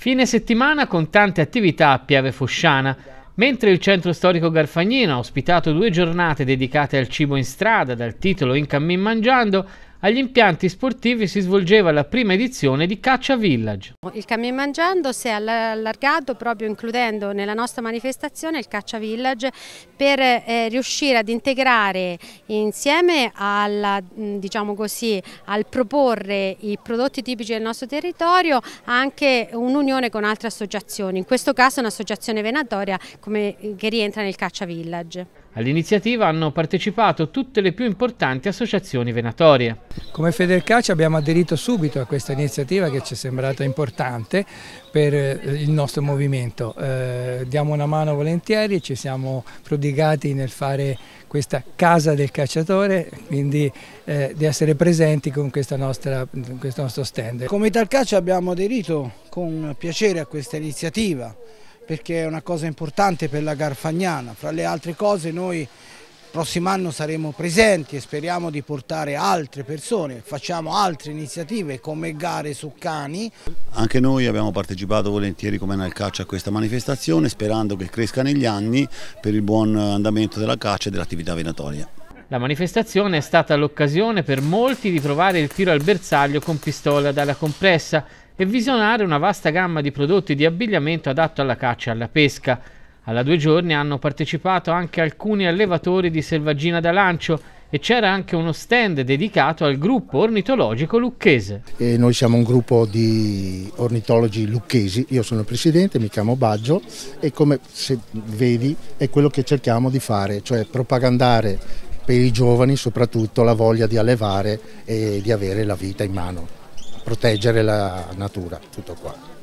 Fine settimana con tante attività a Piave Fosciana. Mentre il centro storico Garfagnino ha ospitato due giornate dedicate al cibo in strada dal titolo In cammin mangiando, agli impianti sportivi si svolgeva la prima edizione di Caccia Village. Il Cammin Mangiando si è allargato proprio includendo nella nostra manifestazione il Caccia Village per eh, riuscire ad integrare insieme alla, mm, diciamo così, al proporre i prodotti tipici del nostro territorio anche un'unione con altre associazioni, in questo caso un'associazione venatoria come, che rientra nel Caccia Village. All'iniziativa hanno partecipato tutte le più importanti associazioni venatorie. Come Federcalcio abbiamo aderito subito a questa iniziativa che ci è sembrata importante per eh, il nostro movimento. Eh, diamo una mano volentieri, ci siamo prodigati nel fare questa casa del cacciatore, quindi eh, di essere presenti con nostra, questo nostro stand. Come Italcaccio abbiamo aderito con piacere a questa iniziativa perché è una cosa importante per la Garfagnana. Fra le altre cose noi prossimo anno saremo presenti e speriamo di portare altre persone, facciamo altre iniziative come gare su cani. Anche noi abbiamo partecipato volentieri come nel caccia a questa manifestazione sperando che cresca negli anni per il buon andamento della caccia e dell'attività venatoria. La manifestazione è stata l'occasione per molti di provare il tiro al bersaglio con pistola dalla compressa e visionare una vasta gamma di prodotti di abbigliamento adatto alla caccia e alla pesca. Alla due giorni hanno partecipato anche alcuni allevatori di selvaggina da lancio e c'era anche uno stand dedicato al gruppo ornitologico lucchese. E noi siamo un gruppo di ornitologi lucchesi, io sono il presidente, mi chiamo Baggio e come vedi è quello che cerchiamo di fare, cioè propagandare per i giovani soprattutto la voglia di allevare e di avere la vita in mano proteggere la natura, tutto qua.